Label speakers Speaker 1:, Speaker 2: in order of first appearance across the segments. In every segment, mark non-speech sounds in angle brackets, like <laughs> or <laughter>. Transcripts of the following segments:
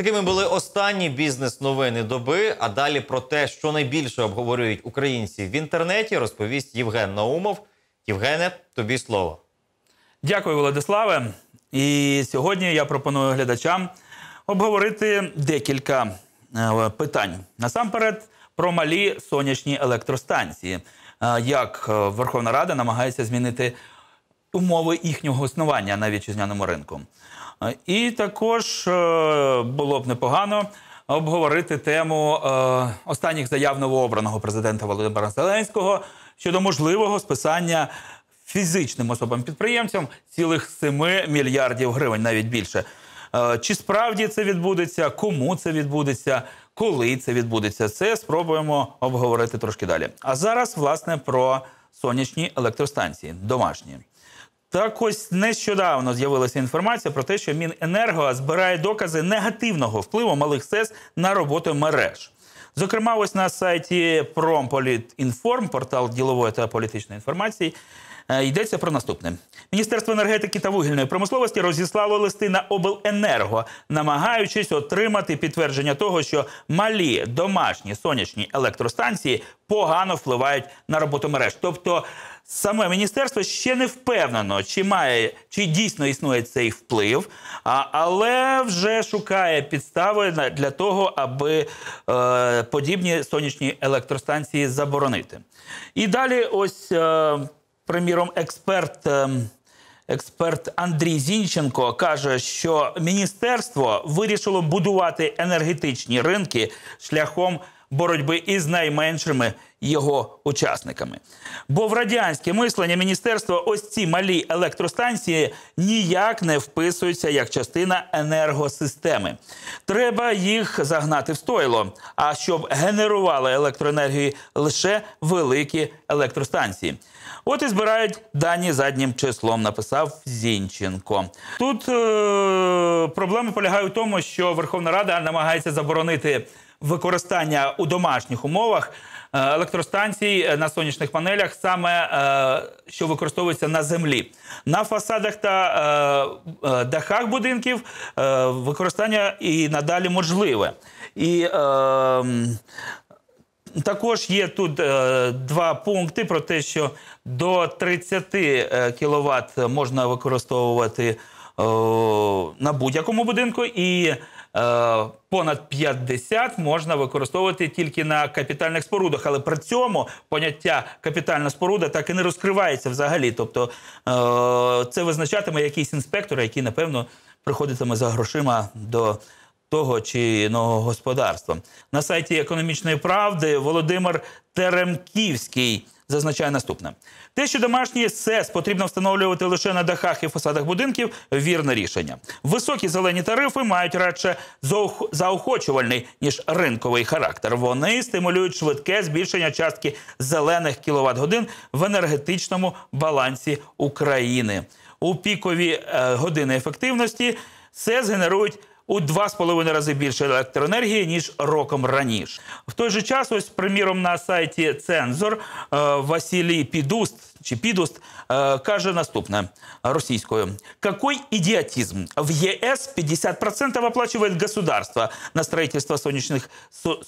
Speaker 1: Такими були останні бізнес-новини доби. А далі про те, що найбільше обговорюють українці в інтернеті, розповість Євген Наумов. Євгене, тобі слово. Дякую, Володиславе. І сьогодні я пропоную глядачам обговорити декілька е, питань. Насамперед, про малі сонячні електростанції, е, як е, Верховна Рада намагається змінити умови їхнього існування на вітчизняному ринку. І також е, було б непогано обговорити тему е, останніх заяв новообраного президента Володимира Зеленського щодо можливого списання фізичним особам-підприємцям цілих 7 мільярдів гривень, навіть більше. Е, чи справді це відбудеться? Кому це відбудеться? Коли це відбудеться? Це спробуємо обговорити трошки далі. А зараз, власне, про сонячні електростанції домашні. Так, ось нещодавно з'явилася інформація про те, що Міненерго збирає докази негативного впливу малих СЕС на роботу мереж. Зокрема, ось на сайті Промполітінформ, портал ділової та політичної інформації. Е, йдеться про наступне: Міністерство енергетики та вугільної промисловості розіслало листи на обленерго, намагаючись отримати підтвердження того, що малі домашні сонячні електростанції погано впливають на роботу мереж. Тобто Саме міністерство ще не впевнено, чи має чи дійсно існує цей вплив, а, але вже шукає підстави для того, аби е, подібні сонячні електростанції заборонити. І далі, ось, е, приміром, експерт. Е, Експерт Андрій Зінченко каже, що міністерство вирішило будувати енергетичні ринки шляхом боротьби із найменшими його учасниками. Бо в радянське мислення міністерства ось ці малі електростанції ніяк не вписуються як частина енергосистеми. Треба їх загнати в стойло, а щоб генерували електроенергію лише великі електростанції. От і збирають дані заднім числом, написав Зінченко. Тут е- проблеми полягають в тому, що Верховна Рада намагається заборонити використання у домашніх умовах е, електростанцій е, на сонячних панелях, саме е, що використовується на землі. На фасадах та дахах будинків використання і надалі можливе. І ем, також є тут е, два пункти про те, що до 30 кВт можна використовувати е, на будь-якому будинку, і Е, понад 50 можна використовувати тільки на капітальних спорудах, але при цьому поняття капітальна споруда так і не розкривається взагалі. Тобто е, це визначатиме якийсь інспектор, який напевно приходитиме за грошима до. Того чи іного господарства на сайті економічної правди Володимир Теремківський зазначає наступне: те, що домашній СЕС потрібно встановлювати лише на дахах і фасадах будинків, вірне рішення. Високі зелені тарифи мають радше заохочувальний ніж ринковий характер. Вони стимулюють швидке збільшення частки зелених кіловат годин в енергетичному балансі України у пікові е, години ефективності. СЕС генерують у 2,5 рази більше електроенергії ніж роком раніше. В той же час, ось приміром, на сайті Цензор Василій Підуст чи Підуст каже наступне російською: Какой идиотизм? В ЕС 50% оплачивает государство на строительство солнечных,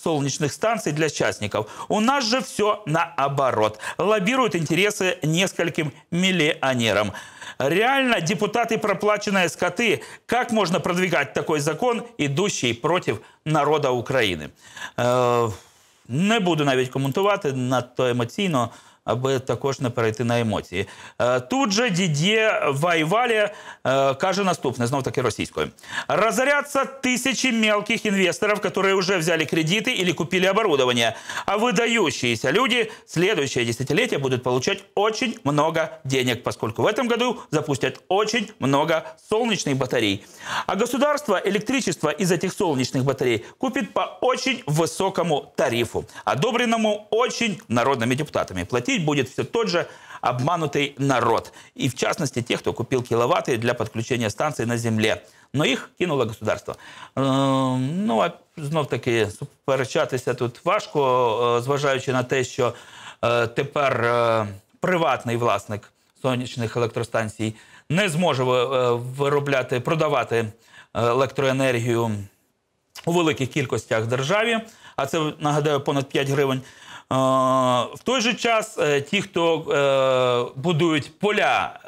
Speaker 1: солнечных станций для частников. У нас же все наоборот. Лоббируют интересы нескольким миллионерам. Реально депутаты проплаченные скоты. Как можно продвигать такой закон, идущий против народа України? Э, не буду навіть коментувати надто емоційно. аби також не перейти на емоції. Тут же дідє Вайвалі каже наступне, знов таки російською. Разорятся тысячи мелких инвесторов, которые уже взяли кредиты или купили оборудование. А выдающиеся люди следующее десятилетие будут получать очень много денег, поскольку в этом году запустят очень много солнечных батарей. А государство электричество из этих солнечных батарей купит по очень высокому тарифу, одобренному очень народными депутатами. Платить будет все тот же обманутый народ. И в частности, тех, кто купил киловатты для подключения станции на земле. Но їх кинуло государство. Ну а знов таки суперечатися тут важко, э, зважаючи на те, що е, тепер е, приватний власник сонячних електростанцій не зможе е, виробляти продавати електроенергію у великих кількостях державі. А це нагадаю понад 5 гривень в той же час е, ті, хто е, будують поля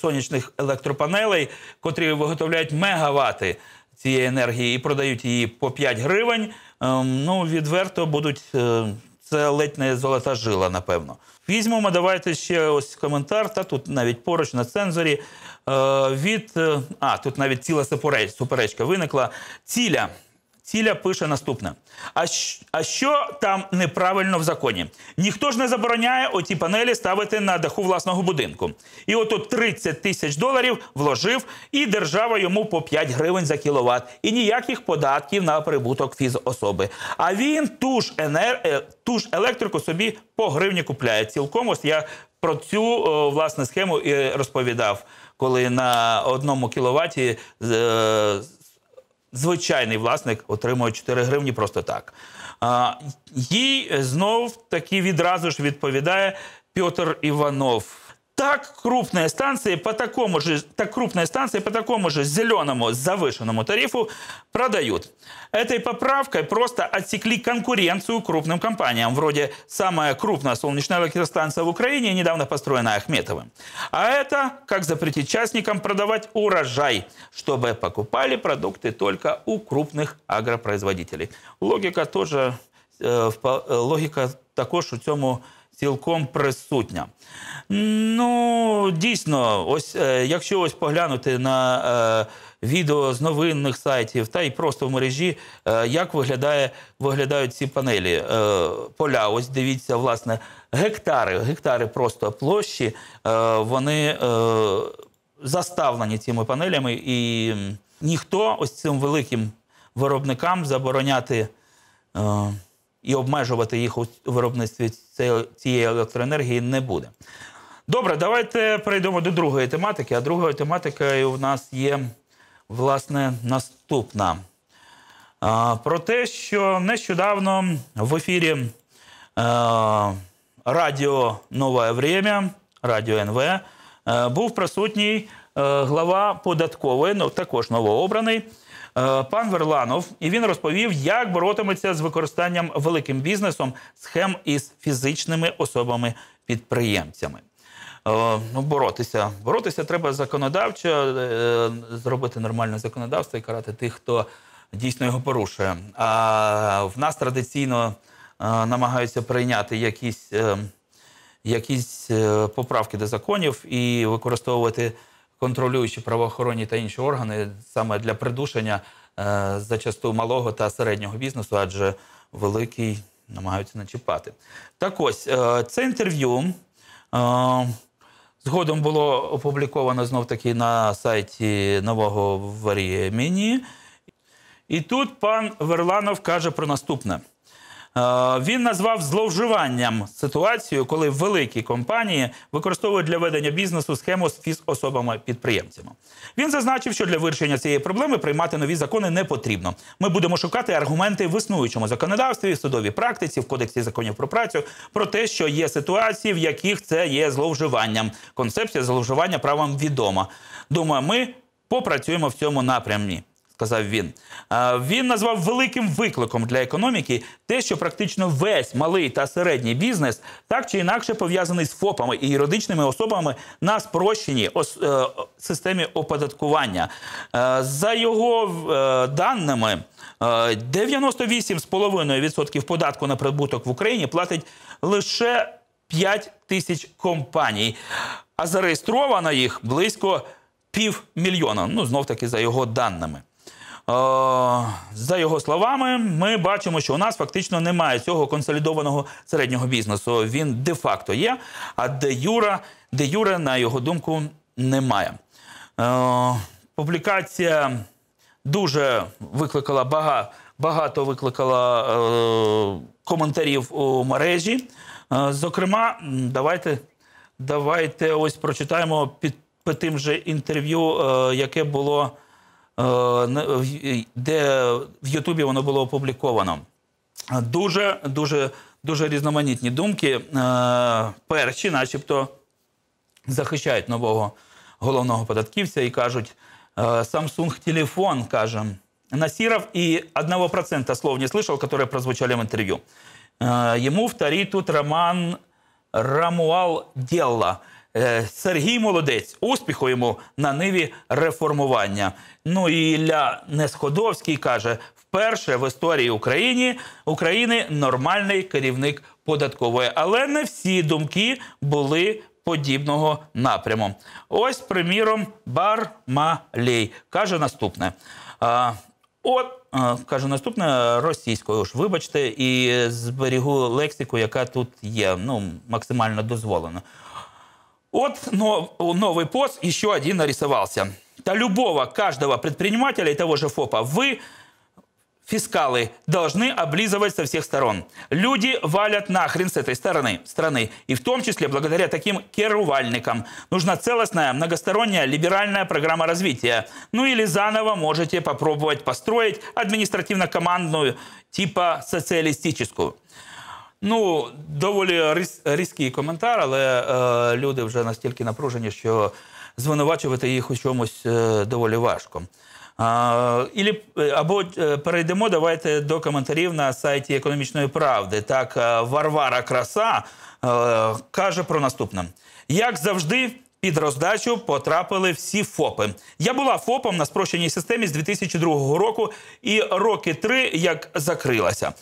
Speaker 1: сонячних електропанелей, котрі виготовляють мегавати цієї енергії і продають її по 5 гривень, ем, ну відверто будуть е, це ледь не золота жила, напевно. Візьмемо, давайте ще ось коментар. Та тут навіть поруч на цензорі. Від а тут навіть ціла суперечка виникла ціля. Ціля пише наступне: а що, а що там неправильно в законі? Ніхто ж не забороняє оті панелі ставити на даху власного будинку. І ото 30 тисяч доларів вложив, і держава йому по 5 гривень за кіловат, і ніяких податків на прибуток фізособи. А він ту ж енер... Е, ту ж електрику собі по гривні купляє. Цілком ось я про цю о, власне схему і розповідав, коли на одному кіловаті. Е звичайний власник отримує 4 гривні просто так. Їй знов таки відразу ж відповідає Пьотр Іванов. так крупные станции по такому же, так крупные станции по такому же зеленому завышенному тарифу продают. Этой поправкой просто отсекли конкуренцию крупным компаниям, вроде самая крупная солнечная электростанция в Украине, недавно построенная Ахметовым. А это как запретить частникам продавать урожай, чтобы покупали продукты только у крупных агропроизводителей. Логика тоже, э, э логика також у цьому цілком присутня. Ну, дійсно, ось е, якщо ось поглянути на е, відео з новинних сайтів та й просто в мережі, е, як виглядає, виглядають ці панелі е, поля. Ось дивіться, власне, гектари, гектари просто площі, е, вони е, заставлені цими панелями, і ніхто ось цим великим виробникам забороняти і обмежувати їх у виробництві цієї електроенергії не буде. Добре, давайте перейдемо до другої тематики. А другою тематикою в нас є власне наступна. Про те, що нещодавно в ефірі е, Радіо Нове Время, Радіо НВ, е, був присутній е, глава податкової, ну також новообраний Е, пан Верланов, і він розповів, як боротиметься з використанням великим бізнесом схем із фізичними особами-підприємцями. Е, ну, боротися, боротися треба законодавчо, е, зробити нормальне законодавство і карати тих, хто дійсно його порушує. А в нас традиційно намагаються прийняти якісь якісь поправки до законів і використовувати контролюючі правоохоронні та інші органи саме для придушення е, зачасту малого та середнього бізнесу, адже великий намагаються начіпати. Так ось е, це інтерв'ю. Е, Згодом було опубліковано знов таки на сайті нового Варієміні. І тут пан Верланов каже про наступне: Е, він назвав зловживанням ситуацію, коли великі компанії використовують для ведення бізнесу схему з фізособами-підприємцями. Він зазначив, що для вирішення цієї проблеми приймати нові закони не потрібно. Ми будемо шукати аргументи в існуючому законодавстві, в судовій практиці, в кодексі законів про працю про те, що є ситуації, в яких це є зловживанням. Концепція зловживання правом відома. Думаю, ми попрацюємо в цьому напрямі казав він. Він назвав великим викликом для економіки те, що практично весь малий та середній бізнес так чи інакше пов'язаний з ФОПами і юридичними особами на спрощеній е, системі оподаткування. Е, за його е, даними, 98,5% податку на прибуток в Україні платить лише 5 тисяч компаній, а зареєстровано їх близько півмільйона. Ну знов таки за його даними. Е, за його словами, ми бачимо, що у нас фактично немає цього консолідованого середнього бізнесу. Він де-факто є, а де Юра, де Юра, на його думку, немає. Е, публікація дуже викликала багато, викликала е, коментарів у мережі. Зокрема, давайте давайте ось прочитаємо під, під тим же інтерв'ю, яке було. Е, е, де в Ютубі воно було опубліковано. Дуже дуже дуже різноманітні думки. Е, перші, начебто, захищають нового головного податківця і кажуть: Samsung телефон каже насіров і 1% слов не слышал, которые прозвучали в интервью. Ему вторит тут роман Рамуал Делла – Е, Сергій Молодець, успіху йому на ниві реформування. Ну і Ілля Несходовський каже: вперше в історії України України нормальний керівник податкової, але не всі думки були. Подібного напряму. Ось, приміром, Бар каже наступне. А, От, а, наступне російською ж, вибачте, і зберігу лексику, яка тут є, ну, максимально дозволено. От новый пост еще один нарисовался. До любого, каждого предпринимателя и того же ФОПа вы, фискалы, должны облизывать со всех сторон. Люди валят нахрен с этой стороны, страны. И в том числе благодаря таким керувальникам. Нужна целостная, многосторонняя, либеральная программа развития. Ну или заново можете попробовать построить административно-командную, типа социалистическую. Ну, доволі різ, різкий коментар, але е, люди вже настільки напружені, що звинувачувати їх у чомусь е, доволі важко. Е, або перейдемо давайте до коментарів на сайті економічної правди. Так, е, Варвара Краса е, каже про наступне: як завжди. Під роздачу потрапили всі ФОПи. Я була ФОПом на спрощеній системі з 2002 року і роки три як закрилася.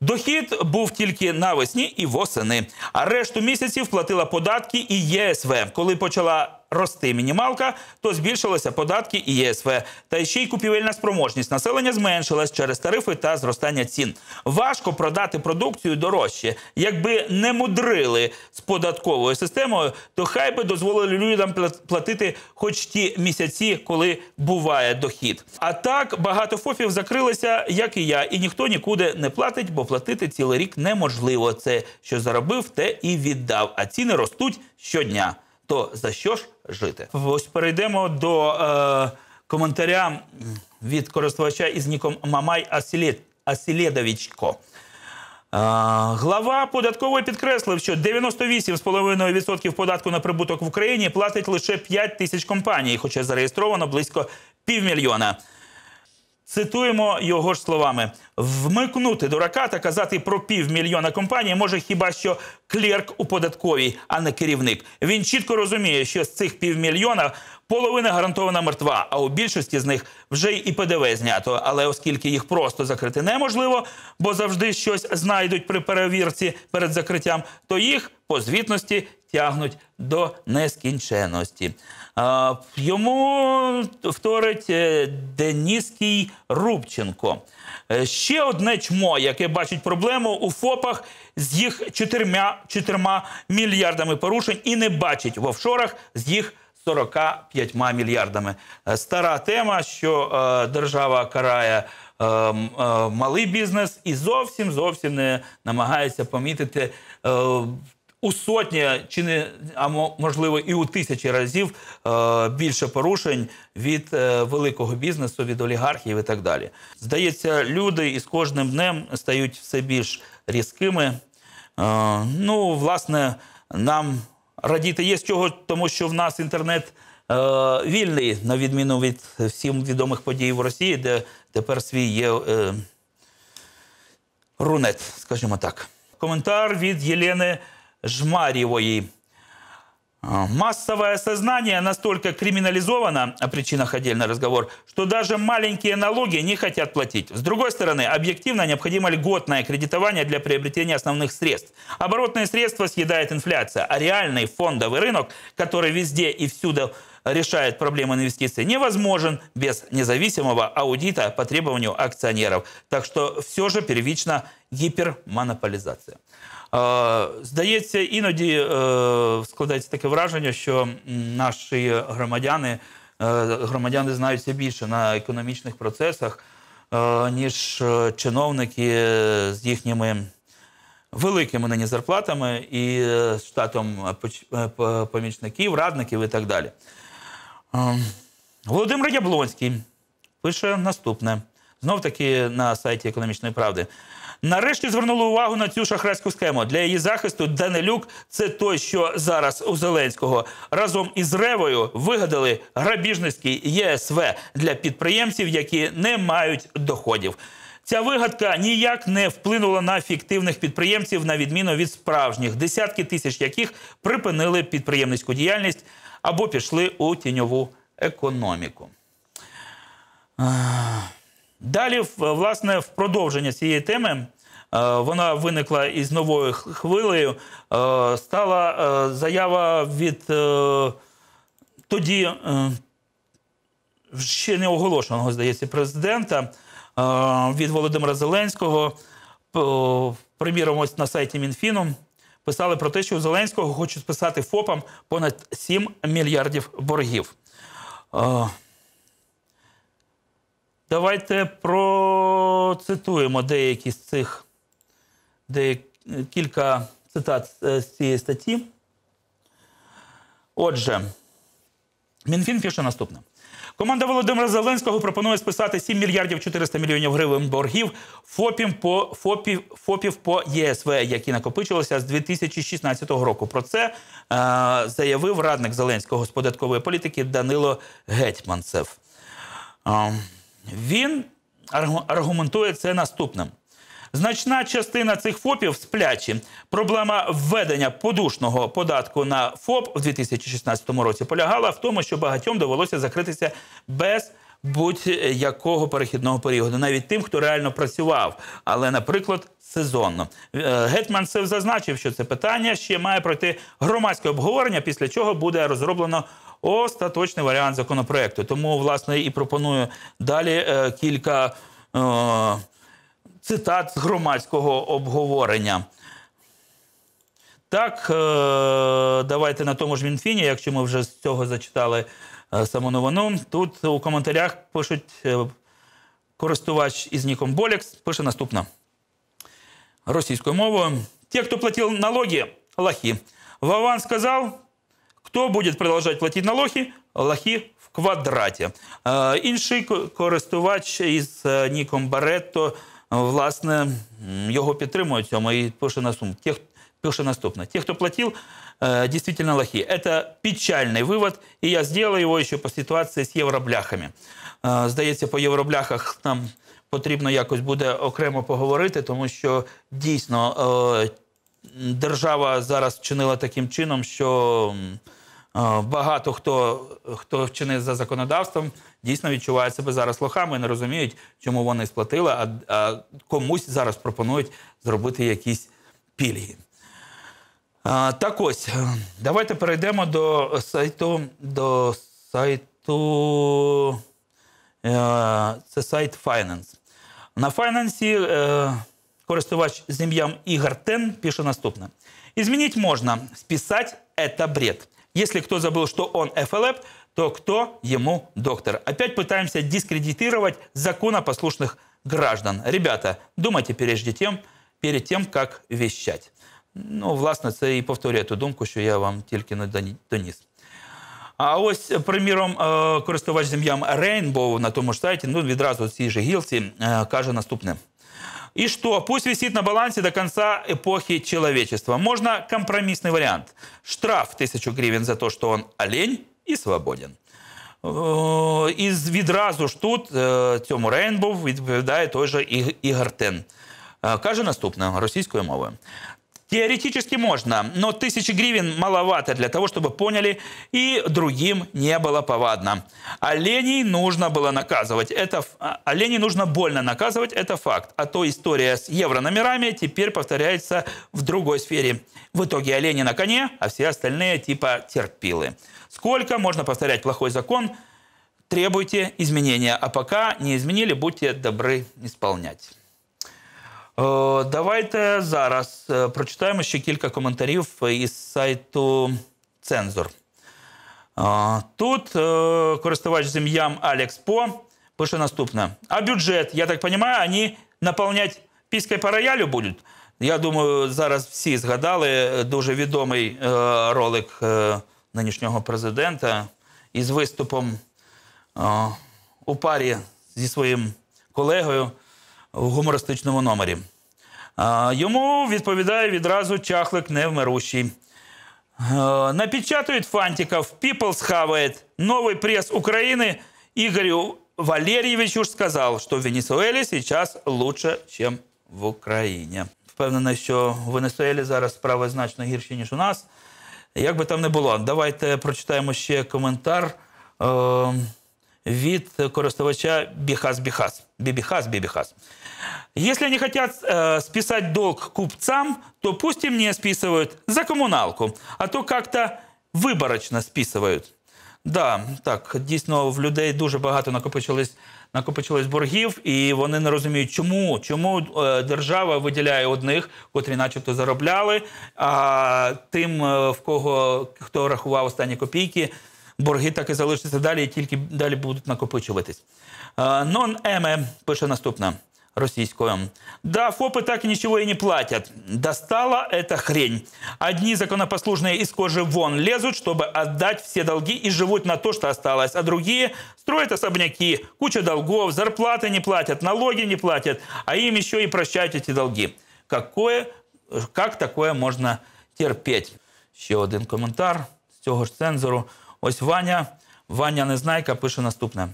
Speaker 1: Дохід був тільки навесні і восени, а решту місяців платила податки і ЄСВ, коли почала рости мінімалка, то збільшилися податки і ЄСВ. Та ще й купівельна спроможність населення зменшилась через тарифи та зростання цін. Важко продати продукцію дорожче. Якби не мудрили з податковою системою, то хай би дозволили людям платити хоч ті місяці, коли буває дохід. А так багато фофів закрилися, як і я, і ніхто нікуди не платить, бо платити цілий рік неможливо. Це що заробив, те і віддав. А ціни ростуть щодня то за що ж жити? Ось перейдемо до е, коментаря від користувача із ніком Мамай Асілєд, Асілєдовічко. Е, глава податкової підкреслив, що 98,5% податку на прибуток в Україні платить лише 5 тисяч компаній, хоча зареєстровано близько півмільйона. Цитуємо його ж словами: вмикнути дурака та казати про півмільйона компаній може хіба що клерк у податковій, а не керівник. Він чітко розуміє, що з цих півмільйона Половина гарантована мертва, а у більшості з них вже і ПДВ знято. Але оскільки їх просто закрити неможливо, бо завжди щось знайдуть при перевірці перед закриттям, то їх по звітності тягнуть до нескінченності. А, йому вторить е, Деніський Рубченко. Е, ще одне чмо, яке бачить проблему у ФОПах з їх чотирма мільярдами порушень і не бачить в офшорах з їх. 45 мільярдами. Е, стара тема, що е, держава карає ем, е, малий бізнес і зовсім зовсім не намагається помітити. у сотні чи не а можливо і у тисячі разів більше порушень від великого бізнесу, від олігархів і так далі. Здається, люди із кожним днем стають все більш різкими. ну, власне, нам радіти є з чого, тому що в нас інтернет е, вільний, на відміну від всім відомих подій в Росії, де тепер свій є е, рунет, скажімо так. Коментар від Єлени Жмарєвої. А, массовое сознание настолько криминализовано, о причинах отдельный разговор, что даже маленькие налоги не хотят платить. С другой стороны, объективно необходимо льготное кредитование для приобретения основных средств. Оборотные средства съедает инфляция, а реальный фондовый рынок, который везде и всюду решает проблемы инвестиций, невозможен без независимого аудита по требованию акционеров. Так что все же первично гіпермонополізація. Здається, іноді э, складається таке враження, що наші громадяни е, громадяни знаються більше на економічних процесах, е, ніж е, чиновники з їхніми. Великими нині зарплатами і штатом помічників, радників і так далі. Володимир Яблонський пише наступне. Знов таки на сайті економічної правди. Нарешті звернули увагу на цю шахрайську схему. Для її захисту Данилюк це той, що зараз у Зеленського разом із Ревою вигадали грабіжницький ЄСВ для підприємців, які не мають доходів. Ця вигадка ніяк не вплинула на фіктивних підприємців, на відміну від справжніх, десятки тисяч яких припинили підприємницьку діяльність або пішли у тіньову економіку. Далі, власне, в продовження цієї теми. Е, вона виникла із новою хвилею. Е, стала е, заява від тоді ще не оголошеного, здається, президента. Е, від Володимира Зеленського. Приміром, ось на сайті Мінфіну писали про те, що у Зеленського хочуть списати ФОПам понад 7 мільярдів боргів. Е, давайте процитуємо деякі з цих деякі, кілька цитат е, з цієї статті. Отже, Мінфін пише наступне. Команда Володимира Зеленського пропонує списати 7 мільярдів 400 мільйонів гривень боргів ФОПів по ФОПів ФОПів по ЄСВ, які накопичилися з 2016 року. Про це е, заявив радник Зеленського з податкової політики Данило Гетьманцев. Е, він аргументує це наступним. Значна частина цих ФОПів сплячі. Проблема введення подушного податку на ФОП в 2016 році полягала в тому, що багатьом довелося закритися без будь-якого перехідного періоду, навіть тим, хто реально працював, але, наприклад, сезонно е, Гетманцев зазначив, що це питання ще має пройти громадське обговорення, після чого буде розроблено. Остаточний варіант законопроекту, тому власне і пропоную далі е, кілька. Е цитат з громадського обговорення. Так, е, давайте на тому ж Мінфіні, якщо ми вже з цього зачитали е, саму новину. Тут у коментарях пишуть е, користувач із Ніком Болікс пише наступне. Російською мовою. ті, хто платив налоги, лохи. Вован сказав: Хто буде продолжать платити налоги, лохи в квадраті. Інший користувач із Ніком Баретто власне його підтримують цьому і пише на сум. Ті, пише наступне: ті, хто платив, е, дійсно лохи. Це печальний вивод, і я сделал його, еще по ситуації з євробляхами. Е, здається, по євробляхах нам потрібно якось буде окремо поговорити, тому що дійсно е, держава зараз вчинила таким чином, що багато хто хто вчинив за законодавством дійсно відчувають себе зараз лохами і не розуміють, чому вони сплатили, а, а комусь зараз пропонують зробити якісь пільги. А, Так ось, е, давайте перейдемо до сайту. До сайту. Е, це сайт Finance. На Finance е, користувач з ім'ям Ігор Тен пише наступне. Изменить можна списать это бред. Если кто забыл, что он эфэлэп, то кто ему доктор? Опять пытаемся дискредитировать законопослушных граждан. Ребята, думайте прежде тем, перед тем, как вещать. Ну, власне, це і повторює ту думку, що я вам тільки не доніс. А ось, приміром, э, користувач зем'ям Рейнбоу на тому ж сайті, ну відразу в цій же гілці каже наступне. І що? Пусть висить на балансе до кінця епохи человечества. Можна компромісний варіант. Штраф 1000 гривень за те, что он олень, і свободен. І э, відразу ж тут цьому э, рейнбоу відповідає той же Ігор Тен. Каже наступне російською мовою. Теоретически можно, но тысячи гривен маловато для того, чтобы поняли, и другим не было повадно. Оленей нужно было наказывать. Это, а, оленей нужно больно наказывать, это факт. А то история с евро-номерами теперь повторяется в другой сфере. В итоге олени на коне, а все остальные типа терпилы. Сколько можно повторять плохой закон? Требуйте изменения. А пока не изменили, будьте добры исполнять. Э, давайте зараз э, прочитаємо ще кілька коментарів із сайту Цензор. Э, тут користувач з ім'ям Алекс По пише наступне. А бюджет, я так розумію, вони наповнять піскою по роялю будуть. Я думаю, зараз всі згадали дуже відомий ролик нинішнього президента із виступом е, у парі зі своїм колегою в гумористичному номері. Е, йому відповідає відразу чахлик невмирущий. Е, Напечатают фантиков, People схавает. новий прес України Ігорю Валерьевичу ж сказав, що в Венесуелі зараз лучше, ніж в Україні. Впевнений, що в Венесуелі зараз справи значно гірші, ніж у нас. Як би там не було, давайте прочитаємо ще коментар е, від користувача Бихас Бихас. Бибихас, бібіхас Если они хотят э, списать долг купцам, то пусть и мне списывают за коммуналку, а то как-то виборочно списывают. Да, так, дійсно, в людей дуже багато накопичилось накопичилось боргів, і вони не розуміють, чому чому е, держава виділяє одних, котрі, начебто, заробляли, а тим, е, в кого хто рахував останні копійки. Борги так і залишаться далі, і тільки далі будуть накопичуватись. Е, Нон Еме пише наступне. российскую. Да, ФОПы так ничего и не платят. Достала эта хрень. Одни законопослушные из кожи вон лезут, чтобы отдать все долги и живут на то, что осталось. А другие строят особняки, куча долгов, зарплаты не платят, налоги не платят, а им еще и прощают эти долги. Какое, как такое можно терпеть? Еще один коментар з цього ж цензору. Ось Ваня, Ваня Незнайка пише наступное.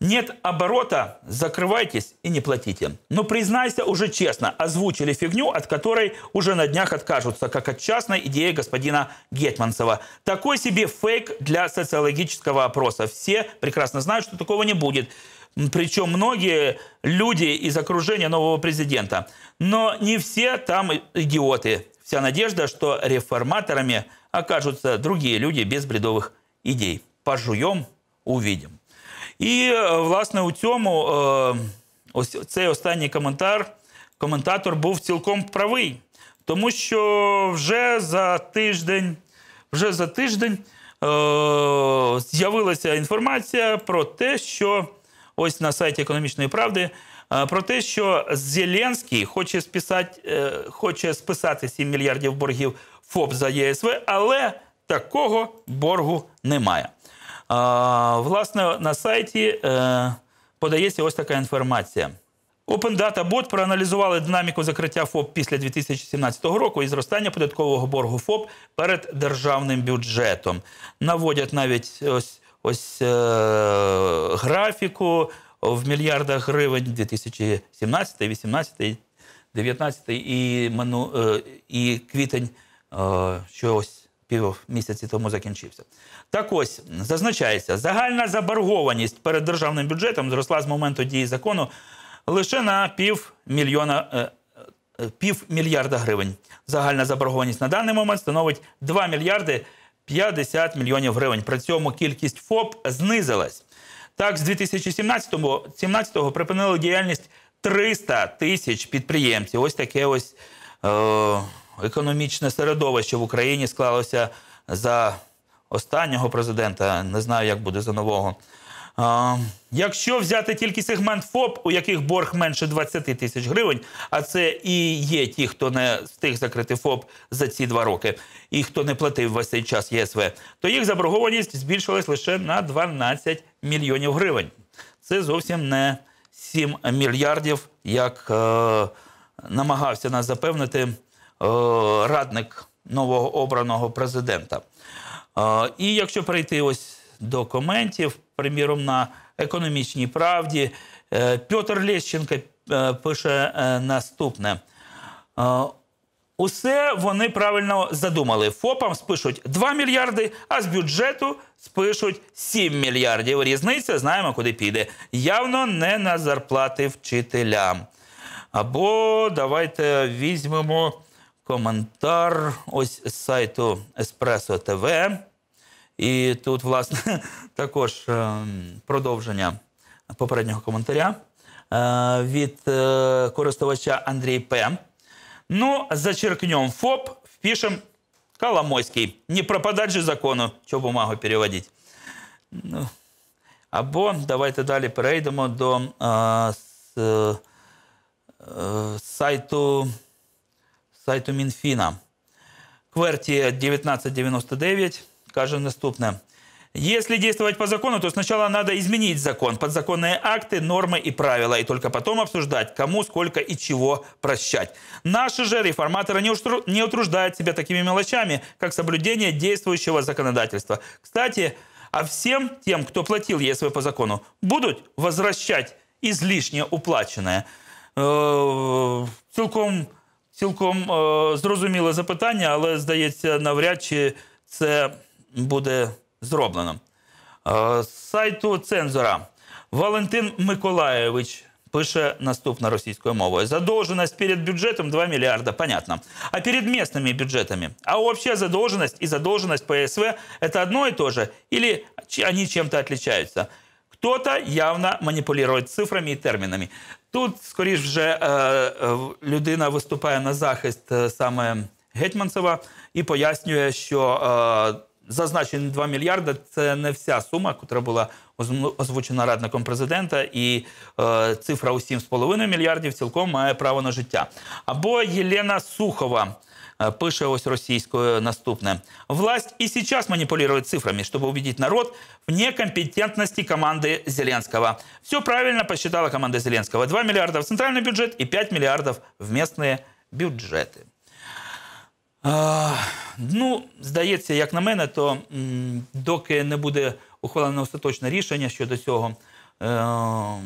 Speaker 1: Нет оборота, закрывайтесь и не платите. Но признайся уже честно, озвучили фигню, от которой уже на днях откажутся, как от частной идеи господина Гетманцева. Такой себе фейк для социологического опроса. Все прекрасно знают, что такого не будет. Причем многие люди из окружения нового президента. Но не все там идиоты. Вся надежда, что реформаторами окажутся другие люди без бредовых идей. Пожуем, увидим. І е, власне у цьому е, ось цей останній коментар. Коментатор був цілком правий, тому що вже за тиждень, вже за тиждень е- з'явилася інформація про те, що ось на сайті економічної правди. Е, про те, що Зеленський хоче списати хоче списати 7 мільярдів боргів ФОП за ЄСВ, але такого боргу немає. Власне, на сайті е, подається ось така інформація. Open Data Bot проаналізували динаміку закриття ФОП після 2017 року і зростання податкового боргу ФОП перед державним бюджетом. Наводять навіть ось ось е графіку в мільярдах гривень 2017, 2018, 2019 і, е, і квітень, е що пів місяці тому закінчився. Так ось зазначається, загальна заборгованість перед державним бюджетом зросла з моменту дії закону лише на пів е, е, мільярда гривень. Загальна заборгованість на даний момент становить 2 мільярди 50 мільйонів гривень. При цьому кількість ФОП знизилась. Так, з 2017 го припинили діяльність 300 тисяч підприємців. Ось таке ось. Е економічне середовище в Україні склалося за останнього президента. Не знаю, як буде за нового. А, якщо взяти тільки сегмент ФОП, у яких борг менше 20 тисяч гривень, а це і є ті, хто не встиг закрити ФОП за ці два роки, і хто не платив весь цей час ЄСВ, то їх заборгованість збільшилась лише на 12 мільйонів гривень. Це зовсім не 7 мільярдів, як е, намагався нас запевнити Е, радник нового обраного президента. Е, і якщо перейти ось до коментів, приміром на економічній правді, е, Пьотр Лещенко пише наступне. Усе вони правильно задумали. ФОПам спишуть 2 мільярди, а з бюджету спишуть 7 мільярдів. Різниця знаємо, куди піде. Явно не на зарплати вчителям. Або давайте візьмемо коментар ось з сайту Еспресо ТВ. І тут, власне, <laughs> також е, продовження попереднього коментаря е, від е, користувача Андрій П. Ну, зачеркнем ФОП, впишем Коломойський. Не пропадать же закону, що бумагу переводити. Ну, Або давайте далі перейдемо до а, с, а, сайту. сайту Мінфіна. Кверті 1999 каже наступне. Если действовать по закону, то сначала надо изменить закон, подзаконные акты, нормы и правила, и только потом обсуждать, кому, сколько и чего прощать. Наши же реформаторы не утруждают себя такими мелочами, как соблюдение действующего законодательства. Кстати, а всем тем, кто платил ЕСВ по закону, будут возвращать излишне уплаченное. Э, Цілком цілком е, зрозуміле запитання, але здається, навряд чи це буде зроблено. з сайту цензора Валентин Миколаєвич. Пыше наступно российскую мову. Задолженность перед бюджетом 2 миллиарда, понятно. А перед местными бюджетами? А общая задолженность и задолженность ПСВ – это одно и то же? Или они чем-то отличаются? Кто-то явно манипулирует цифрами и терминами. Тут, скоріш, вже е, е, людина виступає на захист е, саме Гетьманцева і пояснює, що зазначені 2 мільярди це не вся сума, яка була озвучена радником президента, і цифра у 7,5 мільярдів цілком має право на життя. Або Єлена Сухова. Е, пише ось російською наступне. Власть і сейчас маніпулює цифрами, щоб убедить народ в некомпетентності команди Зеленського. Все правильно посчитала команда Зеленського. 2 мільярда в центральний бюджет і 5 мільярдів в місцеві бюджети. Е, ну, здається, як на мене, то доки не буде ухвалено остаточне рішення щодо цього, е,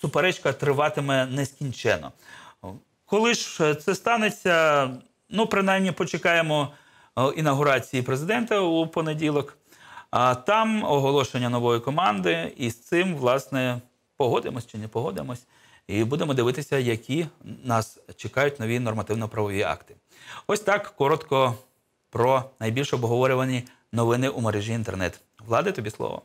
Speaker 1: суперечка триватиме нескінченно. Коли ж це станеться, Ну, принаймні, почекаємо е, інаугурації президента у понеділок. А там оголошення нової команди, і з цим, власне, погодимось чи не погодимось, і будемо дивитися, які нас чекають нові нормативно-правові акти. Ось так коротко про найбільш обговорювані новини у мережі інтернет. Влади, тобі слово.